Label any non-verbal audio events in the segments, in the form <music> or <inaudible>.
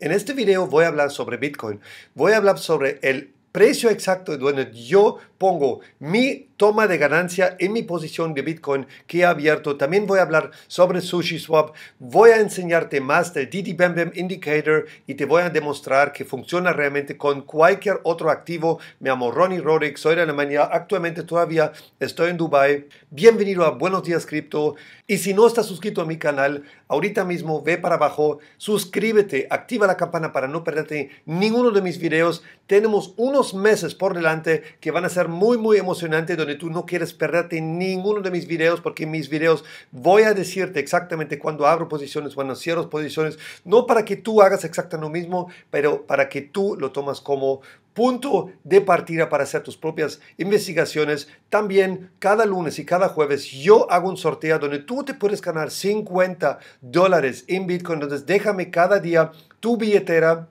En este video voy a hablar sobre Bitcoin. Voy a hablar sobre el precio exacto de donde yo pongo mi toma de ganancia en mi posición de Bitcoin que he abierto. También voy a hablar sobre SushiSwap. Voy a enseñarte más del DidiBemBem Indicator y te voy a demostrar que funciona realmente con cualquier otro activo. Me llamo Ronnie Rorick, soy de Alemania. Actualmente todavía estoy en Dubai. Bienvenido a Buenos Días Cripto. Y si no estás suscrito a mi canal, ahorita mismo ve para abajo, suscríbete, activa la campana para no perderte ninguno de mis videos. Tenemos unos meses por delante que van a ser muy, muy emocionante donde tú no quieres perderte ninguno de mis videos porque en mis videos voy a decirte exactamente cuando abro posiciones, cuándo cierro posiciones, no para que tú hagas exactamente lo mismo, pero para que tú lo tomas como punto de partida para hacer tus propias investigaciones. También cada lunes y cada jueves yo hago un sorteo donde tú te puedes ganar 50 dólares en Bitcoin. Entonces déjame cada día tu billetera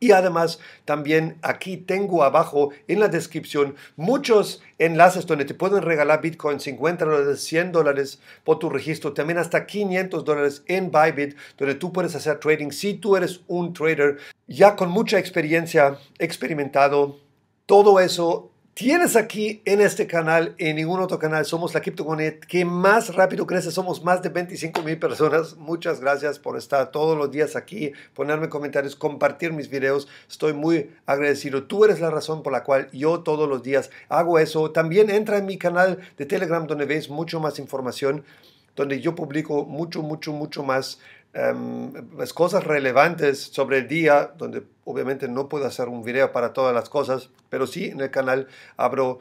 y además, también aquí tengo abajo en la descripción muchos enlaces donde te pueden regalar Bitcoin 50 dólares, 100 dólares por tu registro, también hasta 500 dólares en Bybit, donde tú puedes hacer trading si tú eres un trader ya con mucha experiencia, experimentado. Todo eso Tienes aquí en este canal, en ningún otro canal, somos la criptomoneda que más rápido crece, somos más de 25 mil personas. Muchas gracias por estar todos los días aquí, ponerme comentarios, compartir mis videos. Estoy muy agradecido. Tú eres la razón por la cual yo todos los días hago eso. También entra en mi canal de Telegram donde veis mucho más información, donde yo publico mucho, mucho, mucho más las em, pues, cosas relevantes sobre el día, donde obviamente no puedo hacer un video para todas las cosas, pero sí en el canal abro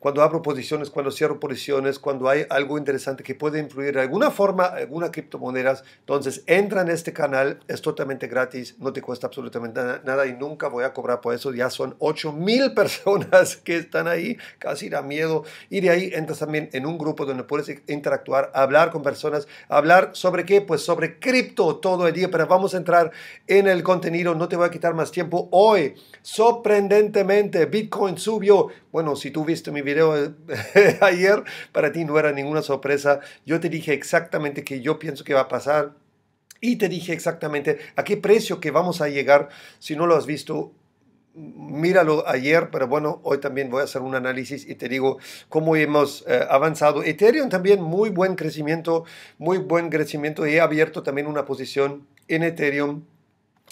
cuando abro posiciones, cuando cierro posiciones, cuando hay algo interesante que puede influir de alguna forma alguna criptomoneda. entonces entra en este canal, es totalmente gratis, no te cuesta absolutamente nada y nunca voy a cobrar por eso. Ya son 8000 mil <laughs> personas que están ahí, casi da miedo. Y de ahí entras también en un grupo donde puedes interactuar, hablar con personas, hablar sobre qué, pues sobre cripto todo el día, pero vamos a entrar en el contenido, no te voy a quitar más tiempo. Hoy, sorprendentemente, Bitcoin subió. Bueno, si tú viste mi video, video eh, <laughs> ayer, para ti no era ninguna sorpresa. Yo te dije exactamente que yo pienso que va a pasar y te dije exactamente a qué precio que vamos a llegar. Si no lo has visto, míralo ayer, pero bueno, hoy también voy a hacer un análisis y te digo cómo hemos eh, avanzado. Ethereum también muy buen crecimiento, muy buen crecimiento. He abierto también una posición en Ethereum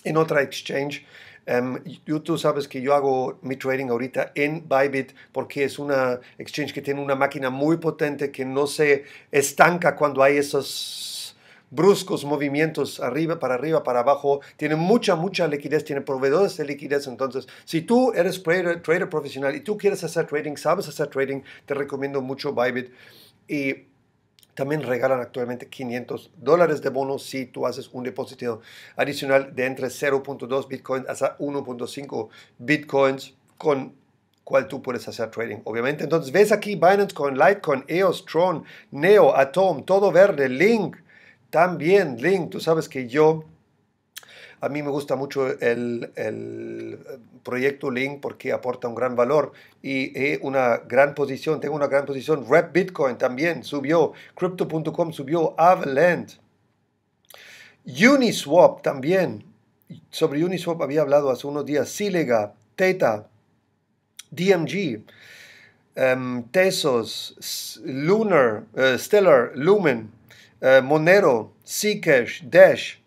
en otra exchange. Um, tú sabes que yo hago mi trading ahorita en Bybit porque es una exchange que tiene una máquina muy potente que no se estanca cuando hay esos bruscos movimientos arriba, para arriba, para abajo, tiene mucha, mucha liquidez, tiene proveedores de liquidez. Entonces, si tú eres trader, trader profesional y tú quieres hacer trading, sabes hacer trading, te recomiendo mucho Bybit. Y también regalan actualmente 500 dólares de bonos si tú haces un depósito adicional de entre 0.2 bitcoins hasta 1.5 bitcoins con cual tú puedes hacer trading. Obviamente, entonces ves aquí Binance Coin, Litecoin, EOS, Tron, Neo, Atom, todo verde, Link, también Link, tú sabes que yo a mí me gusta mucho el, eh, proyecto Link porque aporta un gran valor y eh, una gran posición, tengo una gran posición. Rep Bitcoin también subió, Crypto.com subió, Avalent. Uniswap también. Sobre Uniswap había hablado hace unos días, Silega, Teta. DMG. Em, Tesos, Lunar, eh, Stellar, Lumen, Monero, Zcash, Dash,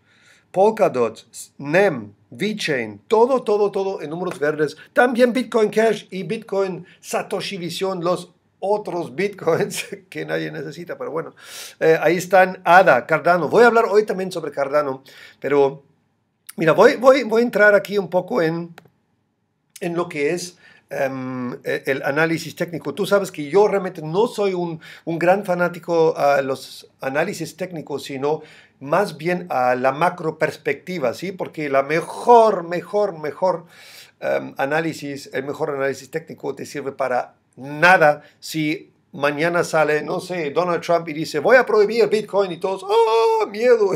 Polkadot, NEM, VeChain, todo, todo, todo en números verdes. También Bitcoin Cash y Bitcoin Satoshi Vision, los otros bitcoins <laughs> que nadie necesita, pero bueno, eh, ahí están ADA, Cardano. Voy a hablar hoy también sobre Cardano, pero mira, voy, voy, a entrar aquí un poco en, en lo que es Em, e, el análisis técnico. Tú sabes que yo realmente no soy un, gran fanático a los análisis técnicos, sino más bien a la macro perspectiva, ¿sí? Porque la mejor, mejor, mejor em, análisis, el mejor análisis técnico te sirve para nada si mañana sale, no sé, Donald Trump y dice, voy a prohibir Bitcoin y todos, ¡oh, miedo!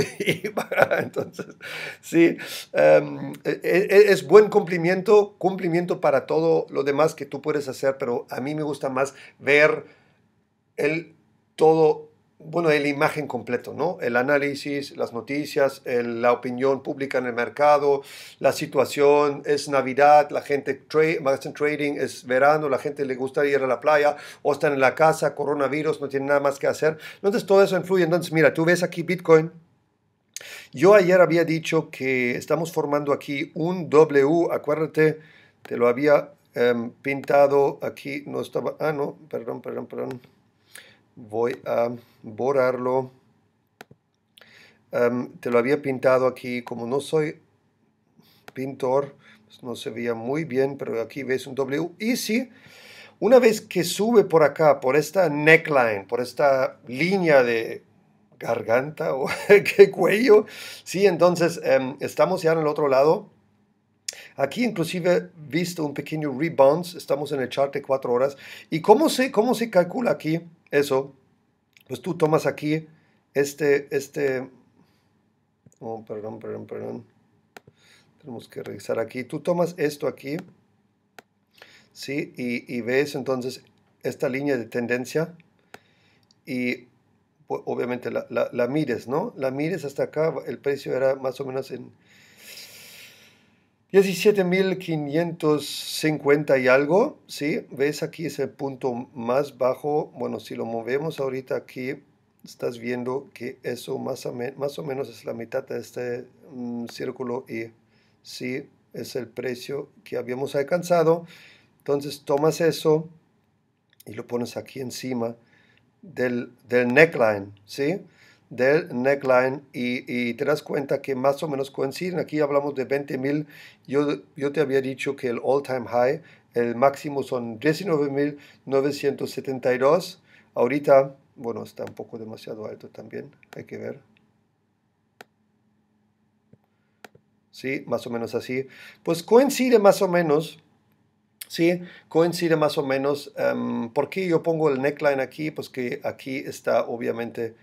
<laughs> Entonces, sí, em, e, e, e, es, buen cumplimiento, cumplimiento para todo lo demás que tú puedes hacer, pero a mí me gusta más ver el todo bueno, el imagen completo, ¿no? El análisis, las noticias, la opinión pública en el mercado, la situación, es Navidad, la gente Magazine trading, es verano, la gente le gusta ir a la playa o están en la casa, coronavirus, no tienen nada más que hacer. Entonces todo eso influye. Entonces, mira, tú ves aquí Bitcoin. Yo ayer había dicho que estamos formando aquí un W, acuérdate, te lo había em, pintado aquí, no estaba, ah, no, perdón, perdón, perdón voy a borrarlo. Em, te lo había pintado aquí, como no soy pintor, pues no se veía muy bien, pero aquí ves un W. Y sí, una vez que sube por acá, por esta neckline, por esta línea de garganta o <laughs> qué cuello, sí, entonces em, estamos ya en el otro lado. Aquí inclusive he visto un pequeño rebound, estamos en el chart de cuatro horas. ¿Y cómo cómo se calcula aquí? eso, pues tú tomas aquí este, este, oh, perdón, perdón, perdón, tenemos que revisar aquí, tú tomas esto aquí, ¿sí? Y, ves entonces esta línea de tendencia y pues, obviamente la, la mires, ¿no? La mires hasta acá, el precio era más o menos en 17.550 y algo, ¿sí? ¿Ves aquí es el punto más bajo? Bueno, si lo movemos ahorita aquí, estás viendo que eso más o, más o menos es la mitad de este mm, círculo y sí, es el precio que habíamos alcanzado. Entonces tomas eso y lo pones aquí encima del, del neckline, ¿sí? del neckline y, te das cuenta que más o menos coinciden. Aquí hablamos de 20,000. mil. Yo, yo te había dicho que el all time high, el máximo son 19.972. Ahorita, bueno, está un poco demasiado alto también. Hay que ver. Sí, más o menos así. Pues coincide más o menos. ¿sí? Coincide más o menos. Em, ¿Por qué yo pongo el neckline aquí? Pues que aquí está obviamente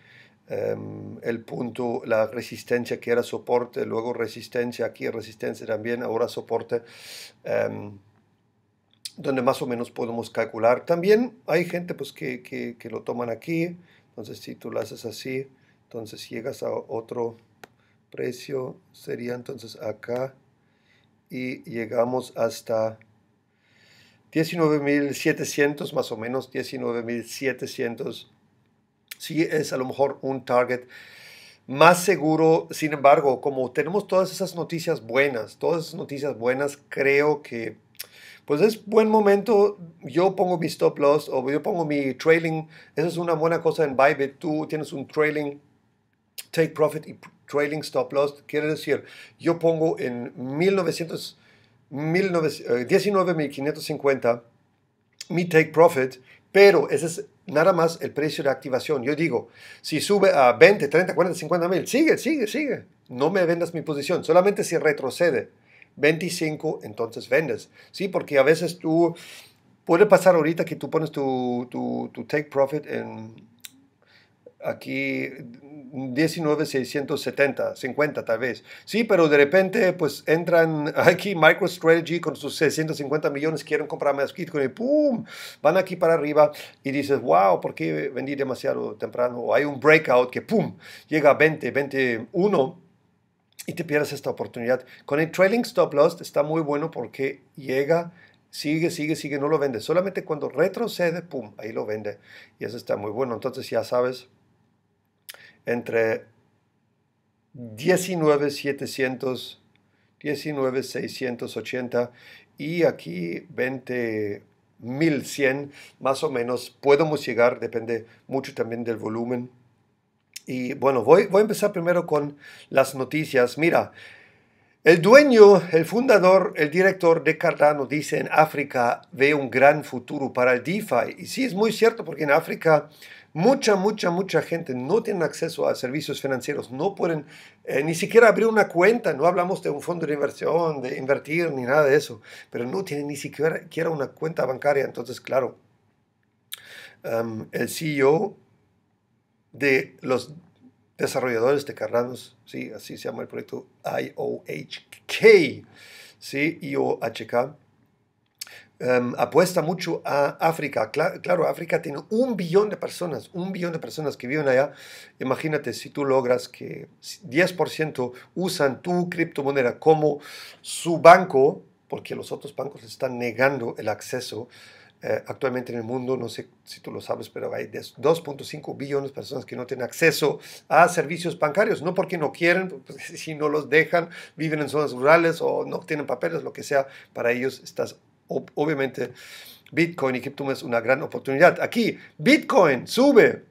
Em, el punto, la resistencia que era soporte, luego resistencia aquí, resistencia también, ahora soporte, em, donde más o menos podemos calcular. También hay gente pues, que, que, que, lo toman aquí, entonces si tú lo haces así, entonces llegas a otro precio, sería entonces acá, y llegamos hasta 19.700 más o menos, 19.700 sí es a lo mejor un target más seguro. Sin embargo, como tenemos todas esas noticias buenas, todas esas noticias buenas, creo que pues es buen momento. Yo pongo mi stop loss o yo pongo mi trailing. Esa es una buena cosa en Bybit. Tú tienes un trailing take profit y trailing stop loss. Quiere decir, yo pongo en 19.550 eh, mi take profit, pero ese es Nada más el precio de activación. Yo digo, si sube a 20, 30, 40, 50 mil, sigue, sigue, sigue. No me vendas mi posición. Solamente si retrocede 25, entonces vendes. ¿Sí? Porque a veces tú, puede pasar ahorita que tú pones tu take profit en aquí 19,670, mm, 50 tal vez. Sí, pero de repente pues entran <laughs> aquí MicroStrategy con sus 650 millones, quieren comprar más Bitcoin y ¡pum! Van aquí para arriba y dices, wow, ¿por qué vendí demasiado temprano? O hay un breakout que ¡pum! Llega a 20, 21 y te pierdes esta oportunidad. Con el trailing stop loss está muy bueno porque llega sigue, sigue, sigue, no lo vende. Solamente cuando retrocede, ¡pum!, ahí lo vende. Y eso está muy bueno. Entonces ya sabes, entre 19,700, 19,680 y aquí 20,100, más o menos. Podemos llegar, depende mucho también del volumen. Y bueno, voy, voy a empezar primero con las noticias. Mira, el dueño, el fundador, el director de Cardano dice en África ve un gran futuro para el DeFi. Y sí, es muy cierto porque en África Mucha, mucha, mucha gente no tiene acceso a servicios financieros, no pueden eh, ni siquiera abrir una cuenta, no hablamos de un fondo de inversión, de invertir ni nada de eso, pero no tienen ni siquiera una cuenta bancaria. Entonces, claro, el CEO de los desarrolladores de Carranos, ¿sí? así se llama el proyecto IOHK, ¿sí? IOHK, e Em, apuesta mucho a África. claro, África tiene un billón de personas, un billón de personas que viven allá. Imagínate si tú logras que 10% usan tu criptomoneda como su banco, porque los otros bancos están negando el acceso. Eh, actualmente en el mundo, no sé si tú lo sabes, pero hay 2.5 billones de personas que no tienen acceso a servicios bancarios, no porque no quieren, <laughs> si no los dejan, viven en zonas rurales o no tienen papeles, lo que sea, para ellos estás obviamente Bitcoin y es una gran oportunidad. Aquí, Bitcoin sube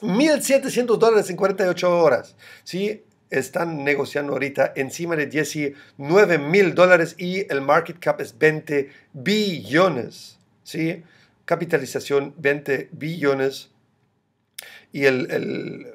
1.700 dólares en 48 horas. ¿sí? Están negociando ahorita encima de 19 mil dólares y el market cap es 20 billones. ¿sí? Capitalización 20 billones y el,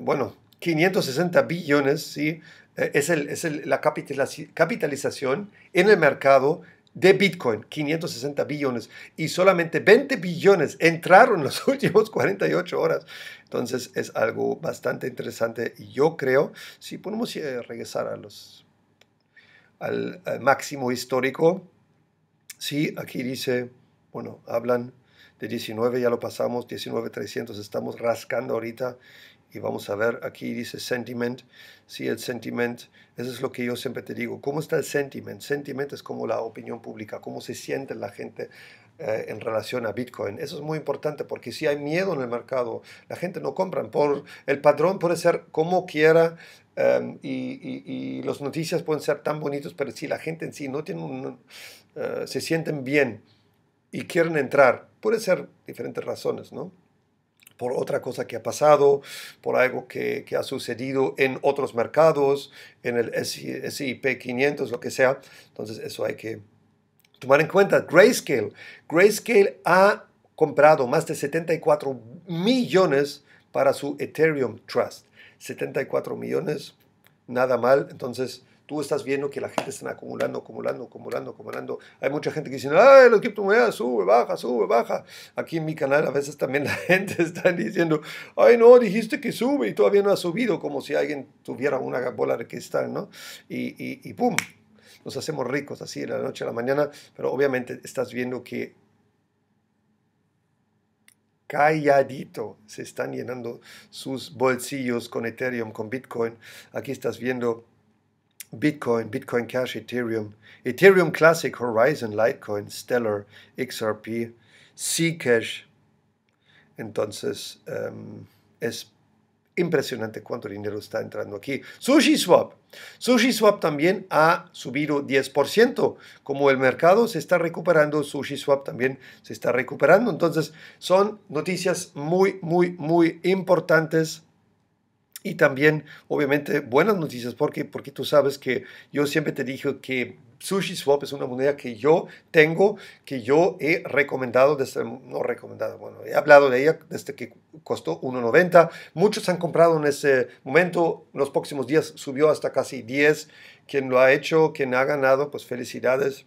bueno, 560 billones, ¿sí? Eh, es, la capitalización en el mercado de Bitcoin, 560 billones, y solamente 20 billones entraron en las últimas 48 horas. Entonces es algo bastante interesante yo creo, si ponemos eh, regresar a los, al, máximo histórico, sí, aquí dice, bueno, hablan de 19, ya lo pasamos, 19.300, estamos rascando ahorita y vamos a ver, aquí dice sentiment. Sí, el sentiment, eso es lo que yo siempre te digo. ¿Cómo está el sentiment? Sentiment es como la opinión pública, cómo se siente la gente eh, en relación a Bitcoin. Eso es muy importante porque si hay miedo en el mercado, la gente no compra. Por, el padrón puede ser como quiera em, y, las noticias pueden ser tan bonitos, pero si la gente en sí no tiene eh, se sienten bien y quieren entrar, puede ser diferentes razones, ¿no? por otra cosa que ha pasado, por algo que, ha sucedido en otros mercados, en el SIP 500, lo que sea. Entonces eso hay que tomar en cuenta. Grayscale. Grayscale ha comprado más de 74 millones para su Ethereum Trust. 74 millones, nada mal. Entonces, tú estás viendo que la gente está acumulando, acumulando, acumulando, acumulando. Hay mucha gente que dice, ay, la criptomoneda sube, baja, sube, baja. Aquí en mi canal a veces también <laughs> la gente está diciendo, ay, no, dijiste que sube y todavía no ha subido, como si alguien tuviera una bola de cristal, ¿no? Y, y, y pum, nos hacemos ricos así de la noche a la mañana, pero obviamente estás viendo que calladito se están llenando sus bolsillos con Ethereum, con Bitcoin. Aquí estás viendo Bitcoin, Bitcoin Cash, Ethereum, Ethereum Classic, Horizon, Litecoin, Stellar, XRP, Cash. Entonces, em, es impresionante cuánto dinero está entrando aquí. SushiSwap. SushiSwap también ha subido 10%. Como el mercado se está recuperando, SushiSwap también se está recuperando. Entonces, son noticias muy, muy, muy importantes y también, obviamente, buenas noticias, porque, porque tú sabes que yo siempre te dije que Sushi Swap es una moneda que yo tengo, que yo he recomendado, desde, este, no recomendado, bueno, he hablado de ella desde que costó 1,90. Muchos han comprado en ese momento, los próximos días subió hasta casi 10. Quien lo ha hecho, quien ha ganado, pues felicidades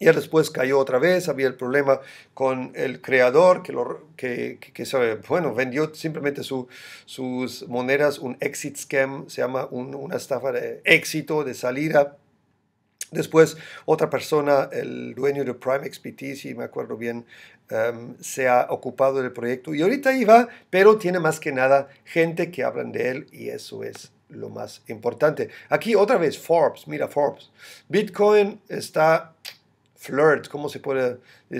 él después cayó otra vez, había el problema con el creador que, lo, que, que, bueno, vendió simplemente su, sus monedas, un exit scam, se llama una estafa de éxito, de salida. Después, otra persona, el dueño de Prime XPT, si me acuerdo bien, em, se ha ocupado del proyecto y ahorita iba pero tiene más que nada gente que hablan de él y eso es lo más importante. Aquí otra vez Forbes, mira Forbes. Bitcoin está flirt, ¿cómo se puede eh,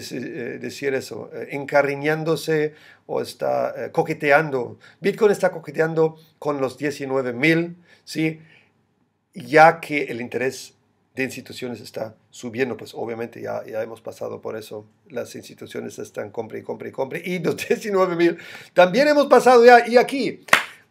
decir eso? Eh, encariñándose o está eh, coqueteando. Bitcoin está coqueteando con los 19.000, mil, ¿sí? Ya que el interés de instituciones está subiendo, pues obviamente ya, ya hemos pasado por eso, las instituciones están compra y compra y compra, y los 19 <laughs> mil también hemos pasado ya, y aquí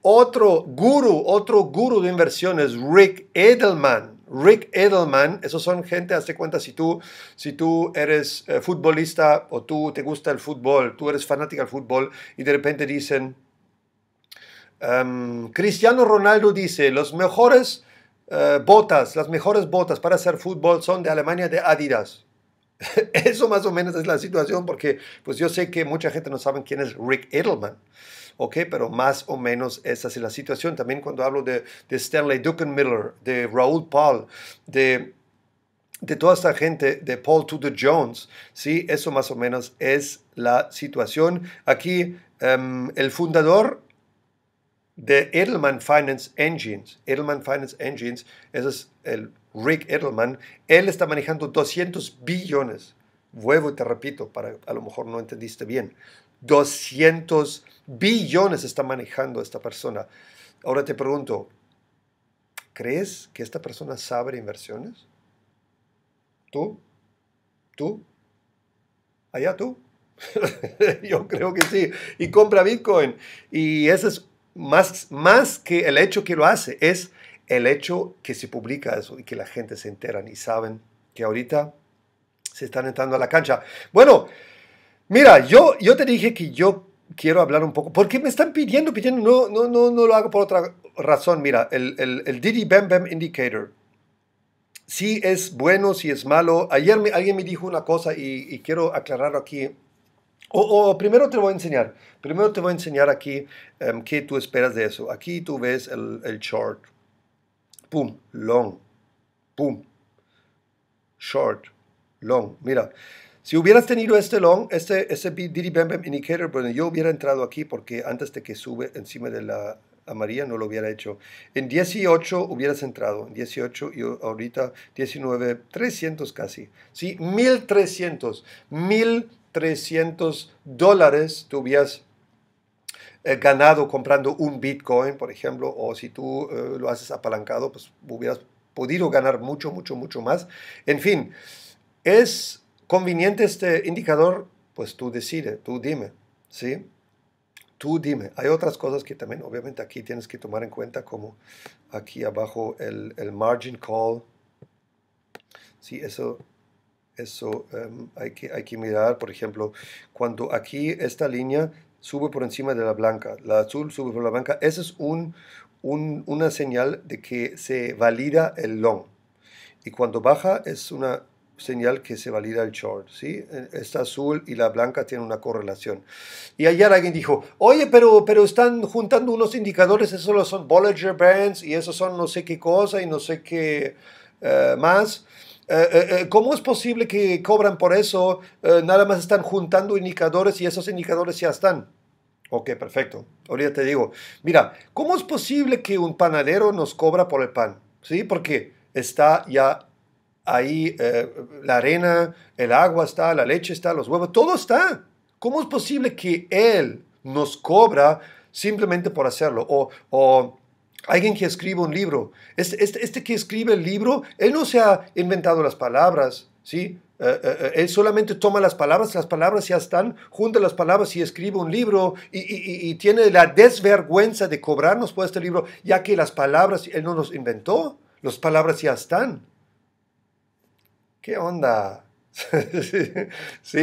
otro guru, otro guru de inversiones, Rick Edelman, Rick Edelman, esos son gente, hazte cuenta, si tú, si tú eres eh, futbolista o tú te gusta el fútbol, tú eres fanático del fútbol y de repente dicen, em, Cristiano Ronaldo dice, los mejores eh, botas, las mejores botas para hacer fútbol son de Alemania de Adidas. <laughs> Eso más o menos es la situación porque pues yo sé que mucha gente no sabe quién es Rick Edelman. ¿ok? Pero más o menos esa es la situación. También cuando hablo de, de Stanley Miller, de Raúl Paul, de de toda esta gente de Paul Tudor Jones, ¿sí? Eso más o menos es la situación. Aquí em, el fundador de Edelman Finance Engines, Edelman Finance Engines, ese es el Rick Edelman, él está manejando 200 billones. Vuelvo te repito, para a lo mejor no entendiste bien, 200 billones está manejando esta persona. Ahora te pregunto, ¿crees que esta persona sabe de inversiones? ¿Tú? ¿Tú? ¿Allá tú? <laughs> Yo creo que sí. Y compra Bitcoin. Y eso es más, más que el hecho que lo hace, es el hecho que se publica eso y que la gente se enteran y saben que ahorita se están entrando a la cancha. Bueno, Mira, yo, yo te dije que yo quiero hablar un poco, porque me están pidiendo, pidiendo, no, no, no, no lo hago por otra razón. Mira, el, el, Bam Bam Indicator, si es bueno, si es malo. Ayer alguien me dijo una cosa y, quiero aclararlo aquí. O, o, primero te voy a enseñar, primero te voy a enseñar aquí em, qué tú esperas de eso. Aquí tú ves el, el short, pum, long, pum, short, long, mira. Si hubieras tenido este long, este, este Diddy Indicator, bueno, yo hubiera entrado aquí porque antes de que sube encima de la amarilla no lo hubiera hecho. En 18 hubieras entrado, en 18 y ahorita 19, 300 casi. Sí, 1300, 1300 dólares tú hubieras eh, ganado comprando un Bitcoin, por ejemplo, o si tú eh, lo haces apalancado, pues hubieras podido ganar mucho, mucho, mucho más. En fin, es ¿Conveniente este indicador? Pues tú decide, tú dime, ¿sí? Tú dime. Hay otras cosas que también, obviamente, aquí tienes que tomar en cuenta, como aquí abajo el, margin call. Sí, eso, eso em, hay, que, hay que mirar. Por ejemplo, cuando aquí esta línea sube por encima de la blanca, la azul sube por la blanca, esa es un, una señal de que se valida el long. Y cuando baja es una señal que se valida el short, ¿sí? Eh, Esta azul y la blanca tienen una correlación. Y ayer alguien dijo, oye, pero, pero están juntando unos indicadores, esos son Bollinger Bands y esos son no sé qué cosa y no sé qué eh, más. Eh, ¿Cómo es posible que cobran por eso? nada más están juntando indicadores y esos indicadores ya están. Ok, perfecto. Ahorita te digo, mira, ¿cómo es posible que un panadero nos cobra por el pan? ¿Sí? Porque está ya ahí eh, la arena, el agua está, la leche está, los huevos, todo está. ¿Cómo es posible que Él nos cobra simplemente por hacerlo? O, alguien que escribe un libro, este, este, que escribe el libro, Él no se ha inventado las palabras, ¿sí? Eh, eh, él solamente toma las palabras, las palabras ya están, junta las palabras y escribe un libro y, y tiene la desvergüenza de cobrarnos por este libro, ya que las palabras Él no nos inventó, las palabras ya están. ¿qué onda? <laughs> sí,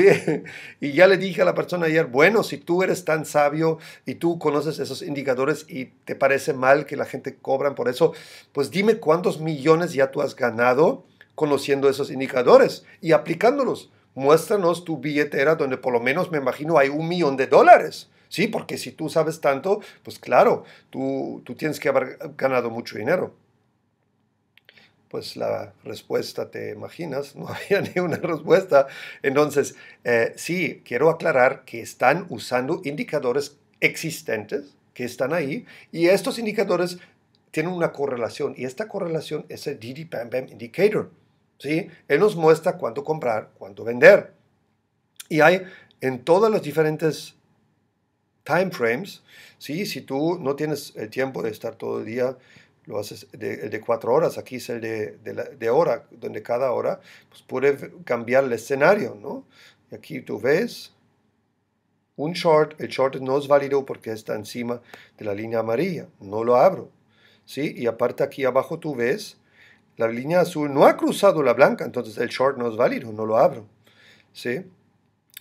y ya le dije a la persona ayer, bueno, si tú eres tan sabio y tú conoces esos indicadores y te parece mal que la gente cobran por eso, pues dime cuántos millones ya tú has ganado conociendo esos indicadores y aplicándolos. Muéstranos tu billetera donde por lo menos me imagino hay un millón de dólares. Sí, porque si tú sabes tanto, pues claro, tú, tú tienes que haber ganado mucho dinero pues la respuesta te imaginas, <laughs> no había ni una respuesta. Entonces, eh, sí, quiero aclarar que están usando indicadores existentes que están ahí y estos indicadores tienen una correlación y esta correlación es el Bam Indicator. ¿sí? Él nos muestra cuánto comprar, cuánto vender. Y hay en todos los diferentes time frames, ¿sí? si tú no tienes el tiempo de estar todo el día lo haces de, el de cuatro horas, aquí es el de, de, hora, donde cada hora pues puede cambiar el escenario, ¿no? Y aquí tú ves un short, el short no es válido porque está encima de la línea amarilla, no lo abro, ¿sí? Y aparte aquí abajo tú ves, la línea azul no ha cruzado la blanca, entonces el short no es válido, no lo abro, ¿sí?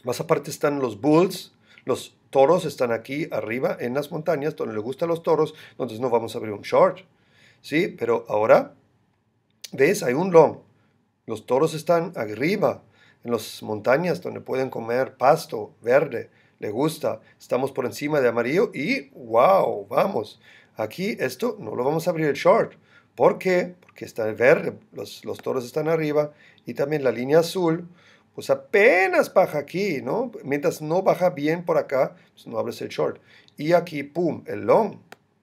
Más aparte están los bulls, los toros están aquí arriba en las montañas, donde le gustan los toros, entonces no vamos a abrir un short, ¿sí? Pero ahora, ¿ves? Hay un long. Los toros están arriba, en las montañas donde pueden comer pasto verde, le gusta. Estamos por encima de amarillo y wow, vamos. Aquí esto no lo vamos a abrir el short. ¿Por qué? Porque está el verde, los, los toros están arriba y también la línea azul, pues apenas baja aquí, ¿no? Mientras no baja bien por acá, pues no abres el short. Y aquí, pum, el long,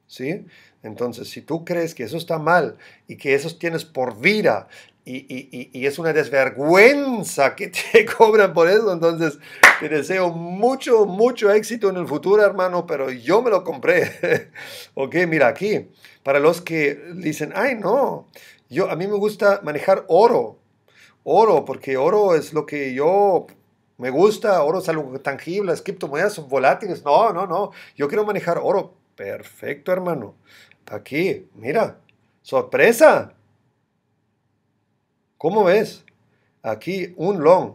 ¿sí? Entonces, si tú crees que eso está mal y que eso tienes por vida y, es una desvergüenza que <laughs> te cobran por eso, entonces te deseo mucho, mucho éxito en el futuro, hermano, pero yo me lo compré. <laughs> ok, mira aquí, para los que dicen, ay, no, yo, a mí me gusta manejar oro, oro, porque oro es lo que yo me gusta, oro es algo tangible, las criptomonedas son volátiles, no, no, no, yo quiero manejar oro Perfecto, hermano. Aquí, mira. Sorpresa. ¿Cómo ves? Aquí un long.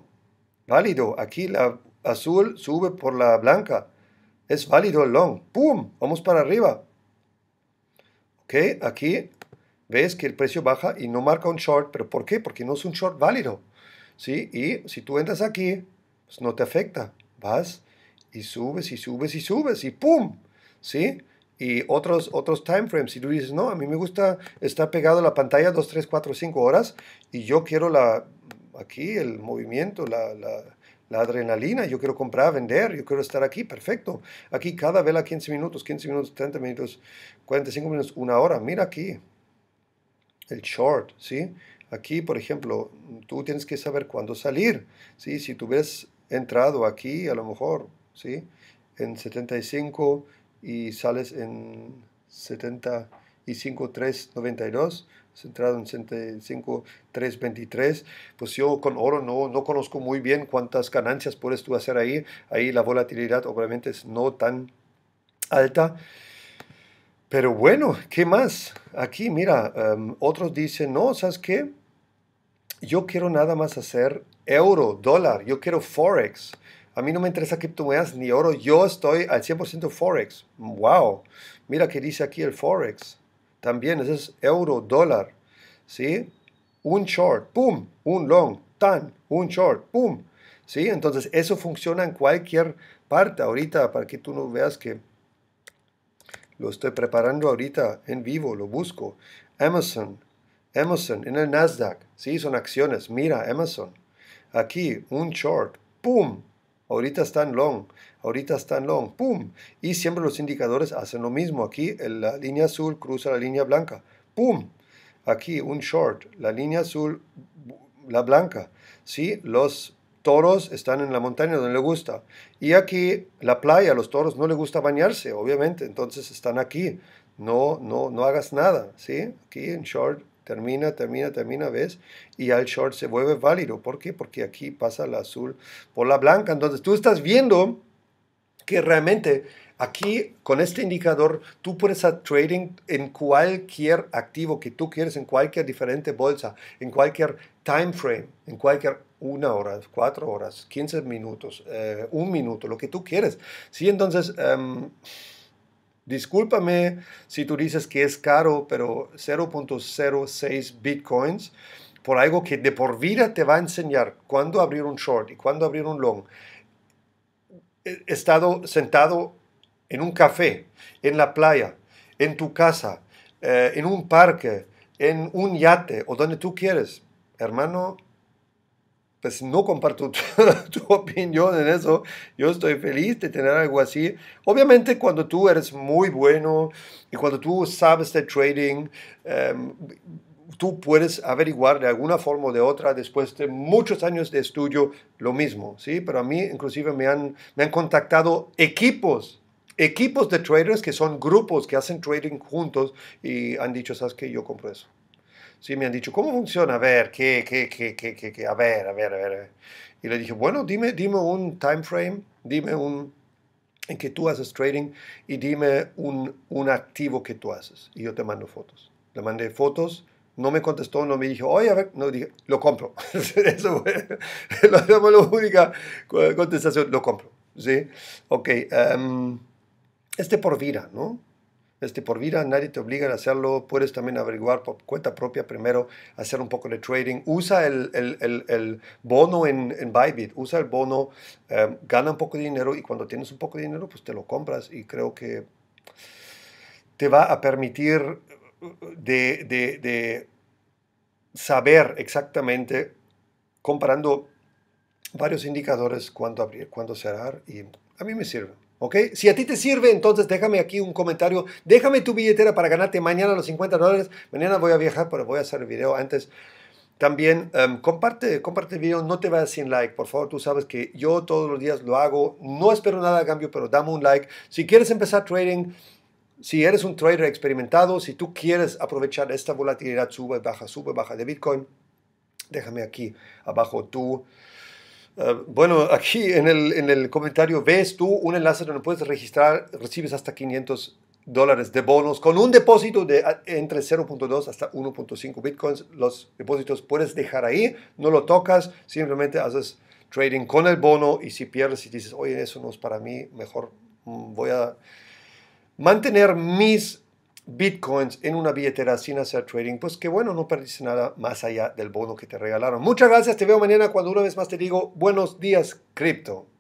Válido. Aquí la azul sube por la blanca. Es válido el long. ¡Pum! Vamos para arriba. Ok, aquí ves que el precio baja y no marca un short. ¿Pero por qué? Porque no es un short válido. ¿Sí? Y si tú entras aquí, pues no te afecta. Vas y subes y subes y subes y ¡pum! ¿Sí? y otros, otros time frames. Si tú dices, no, a mí me gusta estar pegado a la pantalla 2, 3, 4, 5 horas y yo quiero la, aquí el movimiento, la, la, adrenalina, yo quiero comprar, vender, yo quiero estar aquí, perfecto. Aquí cada vela 15 minutos, 15 minutos, 30 minutos, 45 minutos, una hora. Mira aquí, el short, ¿sí? Aquí, por ejemplo, tú tienes que saber cuándo salir, ¿sí? Si tú ves entrado aquí, a lo mejor, ¿sí? En 75 y sales en 75.392, centrado entrado en 75.323, pues yo con oro no, no conozco muy bien cuántas ganancias puedes tú hacer ahí, ahí la volatilidad obviamente es no tan alta. Pero bueno, ¿qué más? Aquí, mira, em, otros dicen, no, ¿sabes qué? Yo quiero nada más hacer euro, dólar, yo quiero forex a mí no me interesa criptomonedas ni oro. Yo estoy al 100% Forex. ¡Wow! Mira que dice aquí el Forex. También, eso es euro, dólar. ¿Sí? Un short, ¡pum! Un long, tan, un short, ¡pum! ¿Sí? Entonces, eso funciona en cualquier parte ahorita para que tú no veas que lo estoy preparando ahorita en vivo, lo busco. Amazon, Amazon en el Nasdaq, sí, son acciones. Mira, Amazon. Aquí, un short, ¡pum! Ahorita están long, ahorita están long, ¡pum! Y siempre los indicadores hacen lo mismo. Aquí la línea azul cruza la línea blanca, ¡pum! Aquí un short, la línea azul, la blanca. ¿Sí? Los toros están en la montaña donde le gusta. Y aquí la playa, los toros no le gusta bañarse, obviamente, entonces están aquí. No, no, no hagas nada, ¿sí? Aquí en short termina, termina, termina, ¿ves? Y al el short se vuelve válido. ¿Por qué? Porque aquí pasa la azul por la blanca. Entonces tú estás viendo que realmente aquí con este indicador tú puedes hacer trading en cualquier activo que tú quieres, en cualquier diferente bolsa, en cualquier time frame, en cualquier una hora, cuatro horas, 15 minutos, eh, un minuto, lo que tú quieres. Sí, entonces... Em, discúlpame si tú dices que es caro, pero 0.06 bitcoins por algo que de por vida te va a enseñar cuándo abrir un short y cuándo abrir un long. He estado sentado en un café, en la playa, en tu casa, eh, en un parque, en un yate o donde tú quieres. Hermano, pues no comparto <laughs> tu, opinión en eso. Yo estoy feliz de tener algo así. Obviamente cuando tú eres muy bueno y cuando tú sabes de trading, em, tú puedes averiguar de alguna forma o de otra después de muchos años de estudio lo mismo, ¿sí? Pero a mí inclusive me han, me han contactado equipos equipos de traders que son grupos que hacen trading juntos y han dicho, sabes que yo compro eso. Sí, me han dicho, ¿cómo funciona? A ver, ¿qué, qué, qué, qué, qué? A ver, a ver, a ver. Y le dije, bueno, dime, dime un time frame, dime un, en que tú haces trading y dime un, un activo que tú haces. Y yo te mando fotos. Le mandé fotos, no me contestó, no me dijo, oye, a ver, no dije, lo compro. <laughs> Eso fue la única contestación, lo compro. ¿sí? Ok, em, este por vida, ¿no? este, por vida, nadie te obliga a hacerlo, puedes también averiguar por cuenta propia primero, hacer un poco de trading, usa el, bono en, en, Bybit, usa el bono, eh, gana un poco de dinero y cuando tienes un poco de dinero, pues te lo compras y creo que te va a permitir de, saber exactamente, comparando varios indicadores, cuándo abrir, cuándo cerrar y a mí me sirve. Si a ti te sirve, entonces déjame aquí un comentario. Déjame tu billetera para ganarte mañana los 50 dólares. Mañana voy a viajar, pero voy a hacer el video antes. También em, comparte, comparte el video, no te vayas sin like, por favor, tú sabes que yo todos los días lo hago, no espero nada a cambio, pero dame un like. Si quieres empezar trading, si eres un trader experimentado, si tú quieres aprovechar esta volatilidad, sube, baja, sube, baja de Bitcoin, déjame aquí abajo tu... Ah, bueno, aquí en el, en el, comentario ves tú un enlace donde puedes registrar, recibes hasta 500 dólares de bonos con un depósito de ah, entre 0.2 hasta 1.5 bitcoins. Los depósitos puedes dejar ahí, no lo tocas, simplemente haces trading con el bono y si pierdes y dices, oye, eso no es para mí, mejor mm, voy a mantener mis bitcoins en una billetera sin hacer trading, pues que bueno, no perdiste nada más allá del bono que te regalaron. Muchas gracias, te veo mañana cuando una vez más te digo buenos días, cripto.